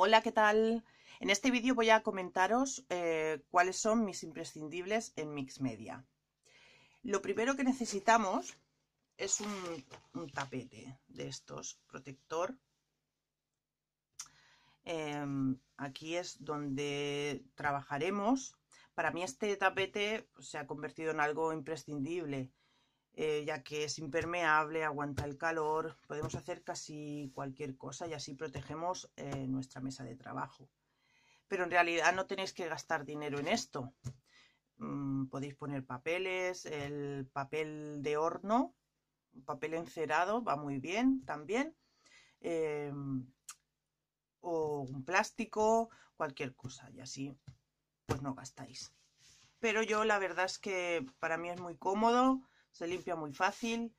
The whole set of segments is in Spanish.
Hola, ¿qué tal? En este vídeo voy a comentaros eh, cuáles son mis imprescindibles en Mixmedia. Lo primero que necesitamos es un, tapete de estos, protector. Em, aquí es donde trabajaremos. Para mí este tapete pues, se ha convertido en algo imprescindible eh, ya que es impermeable, aguanta el calor, podemos hacer casi cualquier cosa y así protegemos eh, nuestra mesa de trabajo. Pero en realidad no tenéis que gastar dinero en esto. Mm, podéis poner papeles, el papel de horno, papel encerado va muy bien también. Em, o un plástico, cualquier cosa y así pues no gastáis. Pero yo la verdad es que para mí es muy cómodo se limpia muy fácil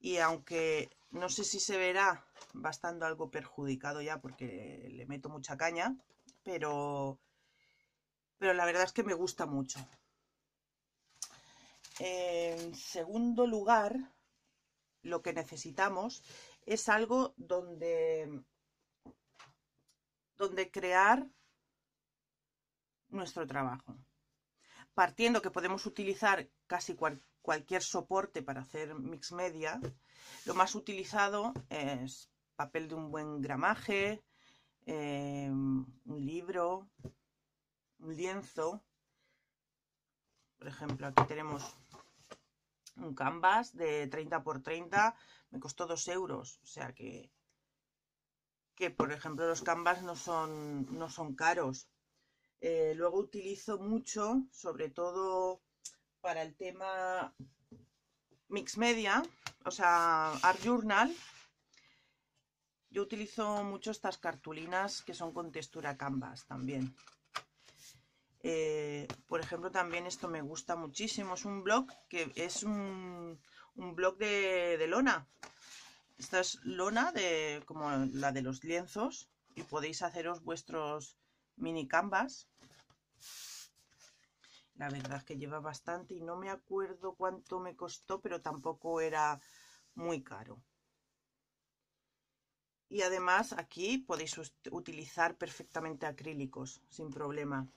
y aunque no sé si se verá estando algo perjudicado ya porque le meto mucha caña, pero, pero la verdad es que me gusta mucho. En segundo lugar, lo que necesitamos es algo donde, donde crear nuestro trabajo. Partiendo que podemos utilizar casi cualquier cualquier soporte para hacer mix media, lo más utilizado es papel de un buen gramaje, em, un libro, un lienzo. Por ejemplo, aquí tenemos un canvas de 30 por 30, me costó 2 euros, o sea que, que por ejemplo los canvas no son, no son caros. Eh, luego utilizo mucho, sobre todo para el tema Mix Media, o sea, Art Journal, yo utilizo mucho estas cartulinas que son con textura canvas también. Eh, por ejemplo, también esto me gusta muchísimo. Es un blog que es un, blog de, lona. Esta es lona de como la de los lienzos y podéis haceros vuestros mini canvas la verdad es que lleva bastante y no me acuerdo cuánto me costó, pero tampoco era muy caro. Y además aquí podéis utilizar perfectamente acrílicos, sin problema.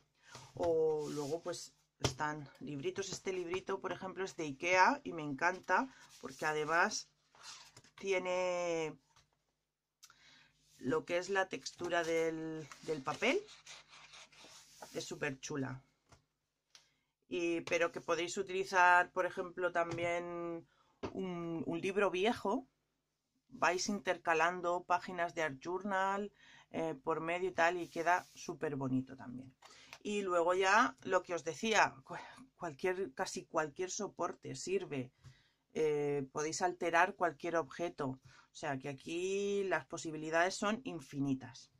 O luego pues están libritos. Este librito, por ejemplo, es de Ikea y me encanta porque además tiene lo que es la textura del, del papel. Es súper chula y, pero que podéis utilizar, por ejemplo, también un, libro viejo. Vais intercalando páginas de Art Journal eh, por medio y tal, y queda súper bonito también. Y luego ya lo que os decía, cualquier, casi cualquier soporte sirve. Eh, podéis alterar cualquier objeto. O sea que aquí las posibilidades son infinitas.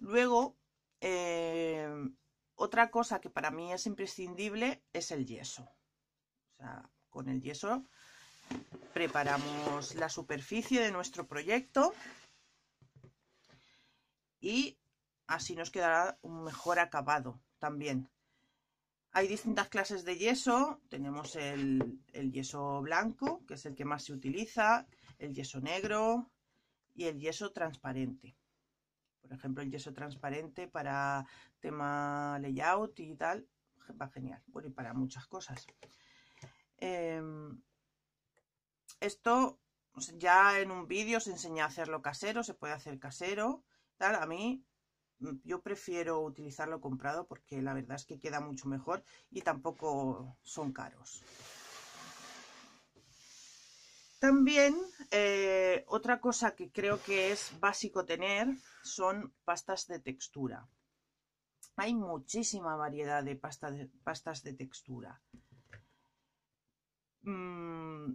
Luego, eh, otra cosa que para mí es imprescindible es el yeso. con el yeso preparamos la superficie de nuestro proyecto y así nos quedará un mejor acabado también. Hay distintas clases de yeso, tenemos el, yeso blanco, que es el que más se utiliza, el yeso negro y el yeso transparente. Por ejemplo, el yeso transparente para tema layout y tal, va genial. Bueno, y para muchas cosas. Em, esto ya en un vídeo se enseña a hacerlo casero, se puede hacer casero. Tal. A mí mm, yo prefiero utilizarlo comprado porque la verdad es que queda mucho mejor y tampoco son caros. También eh, otra cosa que creo que es básico tener son pastas de textura. Hay muchísima variedad de, pastas de textura. Mm,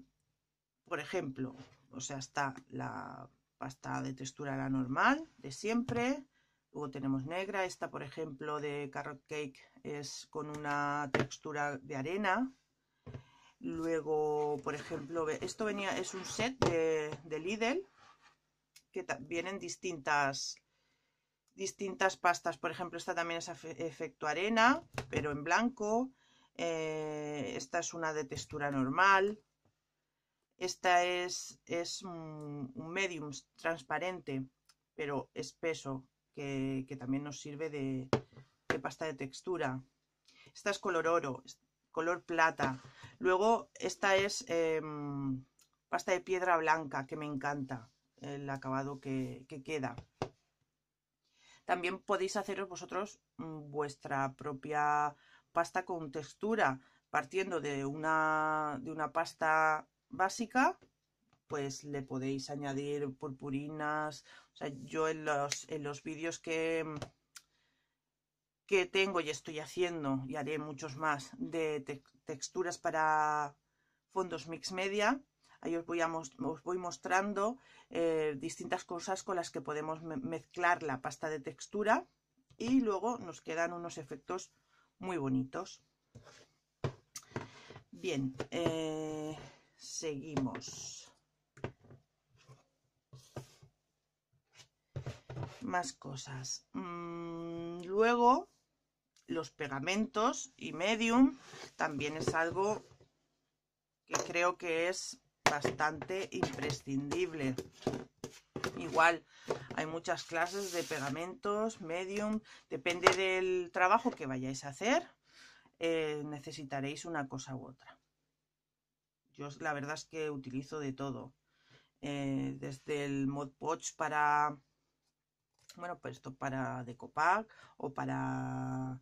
por ejemplo, o sea, está la pasta de textura la normal de siempre. Luego tenemos negra, esta por ejemplo de carrot cake es con una textura de arena. Luego, por ejemplo, esto venía, es un set de, de Lidl que vienen distintas distintas pastas. Por ejemplo, esta también es efecto arena, pero en blanco. Eh, esta es una de textura normal. Esta es, es un, medium transparente, pero espeso, que, que también nos sirve de, pasta de textura. Esta es color oro, color plata. Luego esta es em, pasta de piedra blanca, que me encanta el acabado que, que queda. También podéis haceros vosotros mm, vuestra propia pasta con textura, partiendo de una, pasta básica, pues le podéis añadir purpurinas. O sea, yo en los, vídeos que, que tengo y estoy haciendo, y haré muchos más, de texturas para fondos mix media, Ahí os voy, mostrando eh, distintas cosas con las que podemos mezclar la pasta de textura y luego nos quedan unos efectos muy bonitos. Bien, eh, seguimos. Más cosas. Mm, luego, los pegamentos y medium también es algo que creo que es bastante imprescindible. Igual, hay muchas clases de pegamentos, medium, depende del trabajo que vayáis a hacer, eh, necesitaréis una cosa u otra. Yo la verdad es que utilizo de todo, eh, desde el Mod Podge para, bueno, pues esto para decopar o para,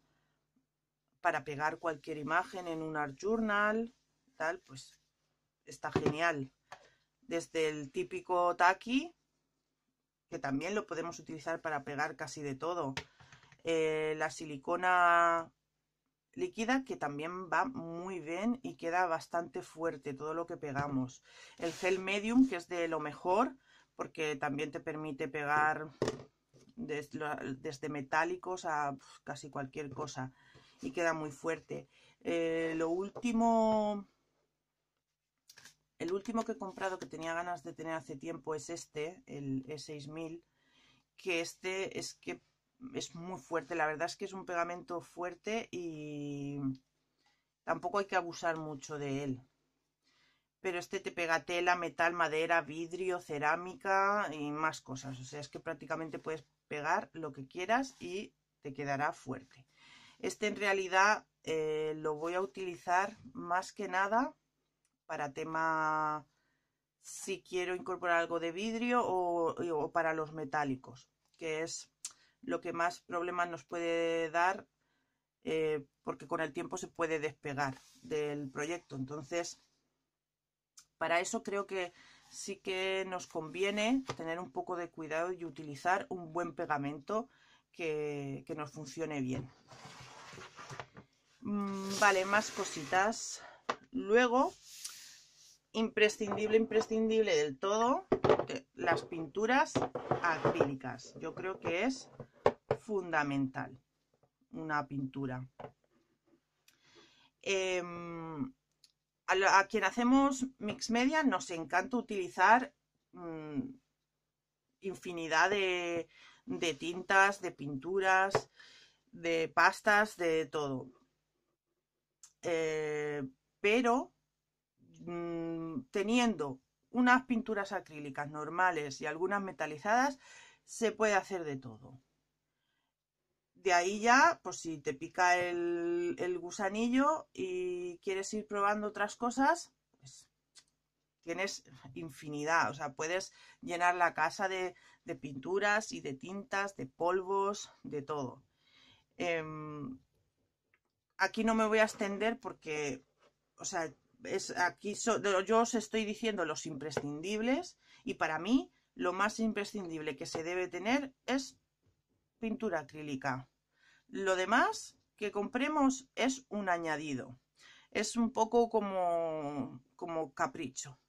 para pegar cualquier imagen en un Art Journal, tal, pues está genial. Desde el típico taqui, que también lo podemos utilizar para pegar casi de todo. Eh, la silicona líquida que también va muy bien y queda bastante fuerte todo lo que pegamos. El gel medium que es de lo mejor porque también te permite pegar desde, metálicos a casi cualquier cosa y queda muy fuerte. Eh, lo último el último que he comprado que tenía ganas de tener hace tiempo es este, el E6000, que este es que es muy fuerte, la verdad es que es un pegamento fuerte y tampoco hay que abusar mucho de él. Pero este te pega tela, metal, madera, vidrio, cerámica y más cosas. O sea, es que prácticamente puedes pegar lo que quieras y te quedará fuerte. Este en realidad eh, lo voy a utilizar más que nada para tema si quiero incorporar algo de vidrio o, para los metálicos, que es lo que más problemas nos puede dar eh, porque con el tiempo se puede despegar del proyecto. Entonces, para eso creo que sí que nos conviene tener un poco de cuidado y utilizar un buen pegamento que, nos funcione bien. Mm, vale, más cositas. Luego, imprescindible, imprescindible del todo, eh, las pinturas acrílicas. Yo creo que es fundamental una pintura. Em, a, quien hacemos mix media nos encanta utilizar mm, infinidad de, tintas, de pinturas, de pastas, de todo. Eh, pero Mm, teniendo unas pinturas acrílicas normales y algunas metalizadas, se puede hacer de todo. De ahí ya, pues si te pica el, gusanillo y quieres ir probando otras cosas, pues tienes infinidad. O sea, puedes llenar la casa de, pinturas y de tintas, de polvos, de todo. Em, aquí no me voy a extender porque, o sea, aquí yo os estoy diciendo los imprescindibles y para mí lo más imprescindible que se debe tener es pintura acrílica. Lo demás que compremos es un añadido. Es un poco como, como capricho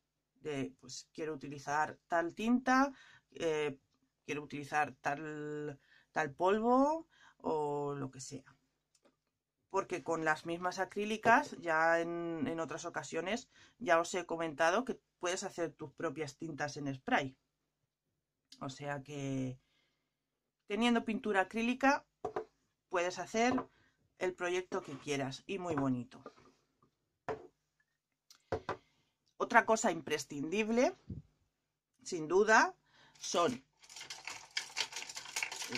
de pues quiero utilizar tal tinta, eh, quiero utilizar tal, tal polvo o lo que sea porque con las mismas acrílicas, ya en, otras ocasiones, ya os he comentado que puedes hacer tus propias tintas en spray. O sea que teniendo pintura acrílica puedes hacer el proyecto que quieras y muy bonito. Otra cosa imprescindible, sin duda, son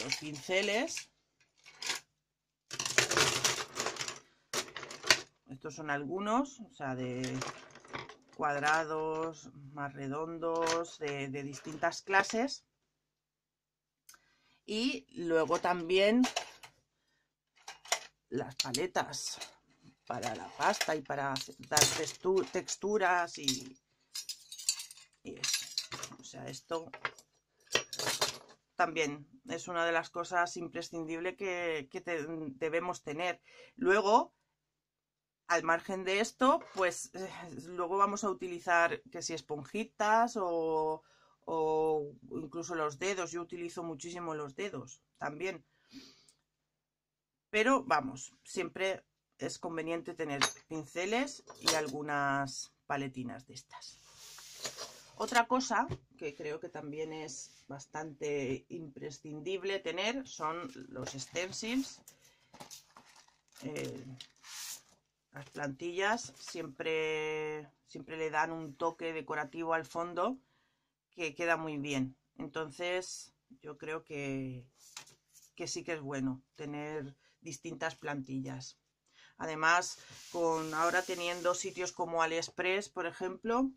los pinceles Estos son algunos, o sea, de cuadrados, más redondos, de, distintas clases. Y luego también las paletas para la pasta y para dar texturas y, O sea, esto también es una de las cosas imprescindibles que, debemos tener. Luego, al margen de esto, pues eh, luego vamos a utilizar que si esponjitas o, incluso los dedos. Yo utilizo muchísimo los dedos también. Pero vamos, siempre es conveniente tener pinceles y algunas paletinas de estas. Otra cosa que creo que también es bastante imprescindible tener son los stencils. Eh, las plantillas siempre, siempre le dan un toque decorativo al fondo que queda muy bien. Entonces yo creo que, que sí que es bueno tener distintas plantillas. Además, con ahora teniendo sitios como AliExpress, por ejemplo,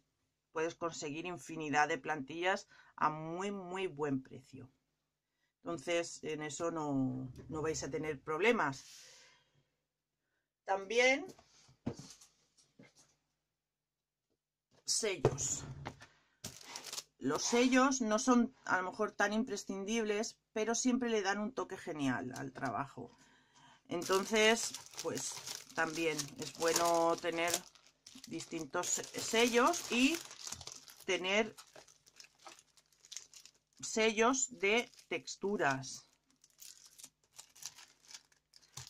puedes conseguir infinidad de plantillas a muy, muy buen precio. Entonces, en eso no, no vais a tener problemas. También sellos. Los sellos no son a lo mejor tan imprescindibles, pero siempre le dan un toque genial al trabajo. Entonces, pues también es bueno tener distintos sellos y tener sellos de texturas.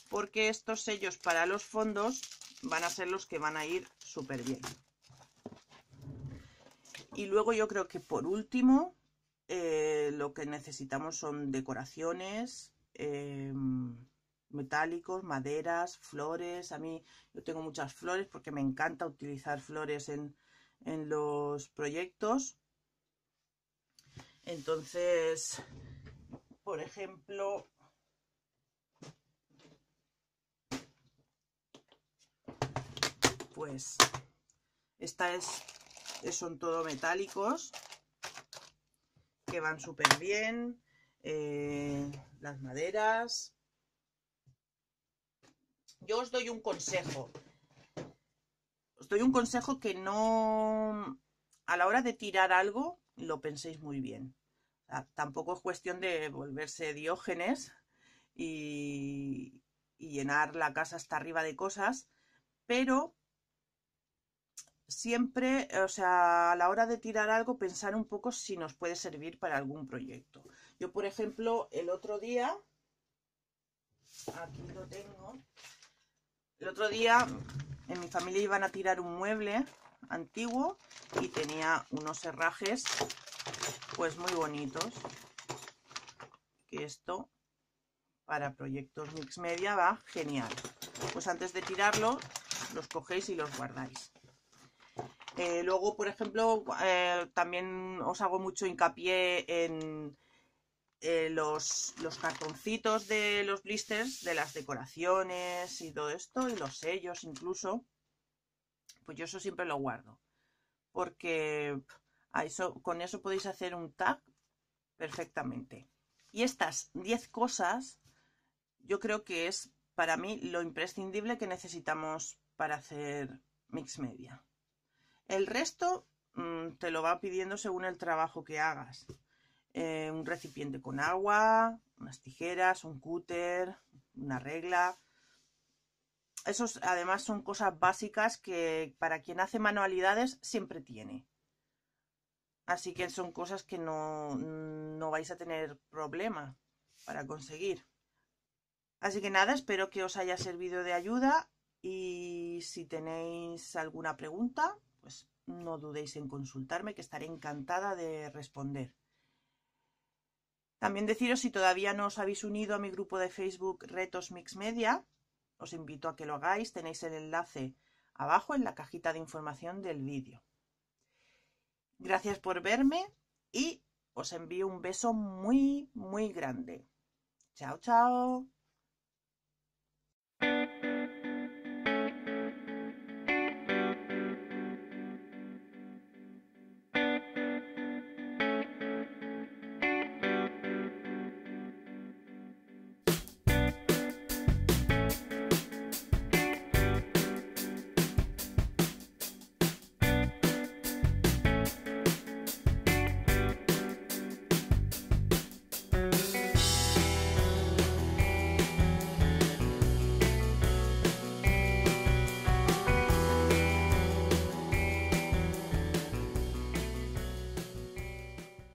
Porque estos sellos para los fondos van a ser los que van a ir súper bien. Y luego yo creo que por último, eh, lo que necesitamos son decoraciones, em, metálicos, maderas, flores. A mí yo tengo muchas flores porque me encanta utilizar flores en, en los proyectos. Entonces, por ejemplo, pues esta es, son todo metálicos que van súper bien. Eh, las maderas. Yo os doy un consejo. Os doy un consejo que no... A la hora de tirar algo, lo penséis muy bien. tampoco es cuestión de volverse diógenes y llenar la casa hasta arriba de cosas, pero siempre, o sea, a la hora de tirar algo, pensar un poco si nos puede servir para algún proyecto. Yo, por ejemplo, el otro día, aquí lo tengo, el otro día en mi familia iban a tirar un mueble antiguo y tenía unos herrajes pues muy bonitos que esto para proyectos mix media va genial pues antes de tirarlo los cogéis y los guardáis eh, luego, por ejemplo, eh, también os hago mucho hincapié en eh, los, cartoncitos de los blisters, de las decoraciones y todo esto, y los sellos incluso. Pues yo eso siempre lo guardo. Porque con eso podéis hacer un tag perfectamente. Y estas 10 cosas, yo creo que es para mí lo imprescindible que necesitamos para hacer mix media. El resto mm, te lo va pidiendo según el trabajo que hagas. Eh, un recipiente con agua, unas tijeras, un cúter, una regla. Esos además son cosas básicas que para quien hace manualidades siempre tiene. Así que son cosas que no, no vais a tener problema para conseguir. Así que nada, espero que os haya servido de ayuda y si tenéis alguna pregunta, pues, no dudéis en consultarme, que estaré encantada de responder. También deciros si todavía no os habéis unido a mi grupo de Facebook Retos Mix Media, os invito a que lo hagáis, tenéis el enlace abajo en la cajita de información del vídeo. Gracias por verme y os envío un beso muy, muy grande. Chao, chao.